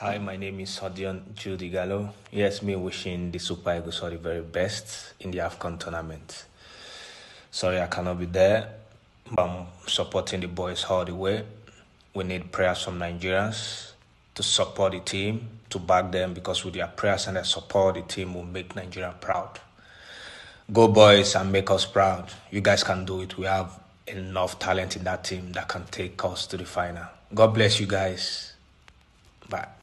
Hi, my name is Sodion Judy Gallo. Yes, me wishing the Super Eagles all the very best in the AFCON tournament. Sorry I cannot be there, but I'm supporting the boys all the way. We need prayers from Nigerians to support the team, to back them, because with their prayers and their support, the team will make Nigeria proud. Go, boys, and make us proud. You guys can do it. We have enough talent in that team that can take us to the final. God bless you guys. Bye.